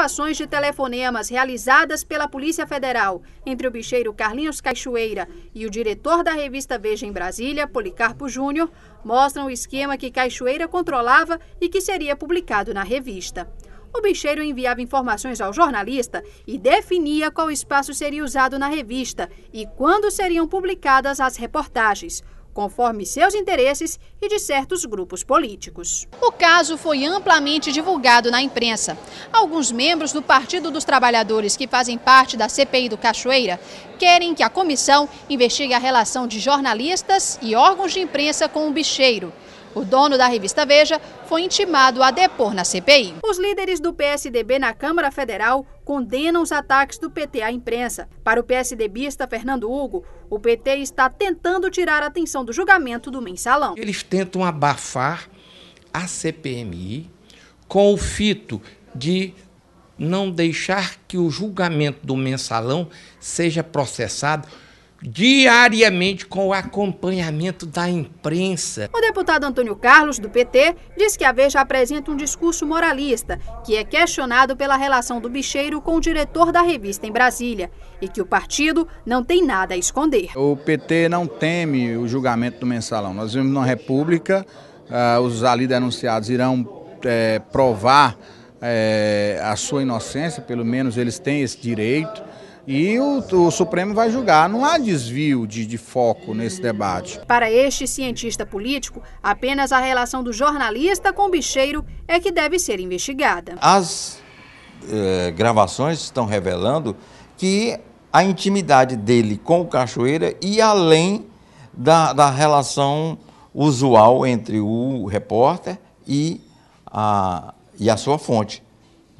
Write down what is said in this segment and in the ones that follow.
gravações de telefonemas realizadas pela Polícia Federal entre o bicheiro Carlinhos Cachoeira e o diretor da revista Veja em Brasília, Policarpo Júnior, mostram o esquema que Cachoeira controlava e que seria publicado na revista. O bicheiro enviava informações ao jornalista e definia qual espaço seria usado na revista e quando seriam publicadas as reportagens conforme seus interesses e de certos grupos políticos. O caso foi amplamente divulgado na imprensa. Alguns membros do Partido dos Trabalhadores, que fazem parte da CPI do Cachoeira, querem que a comissão investigue a relação de jornalistas e órgãos de imprensa com o bicheiro. O dono da revista Veja foi intimado a depor na CPI. Os líderes do PSDB na Câmara Federal condenam os ataques do PT à imprensa. Para o PSDBista Fernando Hugo, o PT está tentando tirar a atenção do julgamento do mensalão. Eles tentam abafar a CPMI com o fito de não deixar que o julgamento do mensalão seja processado diariamente com o acompanhamento da imprensa. O deputado Antônio Carlos, do PT, diz que a Veja apresenta um discurso moralista, que é questionado pela relação do bicheiro com o diretor da revista em Brasília, e que o partido não tem nada a esconder. O PT não teme o julgamento do mensalão. Nós vivemos numa república, uh, os ali denunciados irão é, provar é, a sua inocência, pelo menos eles têm esse direito e o, o, Supremo vai julgar. Não há desvio de, de foco nesse debate. Para este cientista político, apenas a relação do jornalista com o bicheiro é que deve ser investigada. As eh, gravações estão revelando que a intimidade dele com o Cachoeira e além da, da relação usual entre o repórter e a, e a sua fonte.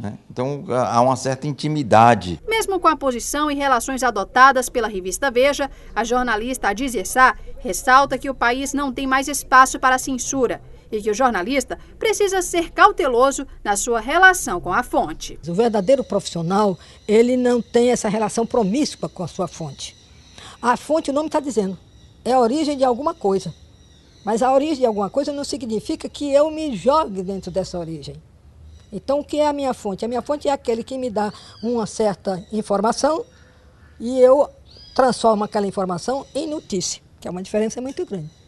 Né? Então há uma certa intimidade. Mesmo com a posição e relações adotadas pela revista Veja, a jornalista Adizia Sá ressalta que o país não tem mais espaço para censura e que o jornalista precisa ser cauteloso na sua relação com a fonte. O verdadeiro profissional, ele não tem essa relação promíscua com a sua fonte. A fonte, o nome está dizendo, é a origem de alguma coisa. Mas a origem de alguma coisa não significa que eu me jogue dentro dessa origem. Então, o que é a minha fonte? A minha fonte é aquele que me dá uma certa informação e eu transformo aquela informação em notícia, que é uma diferença muito grande.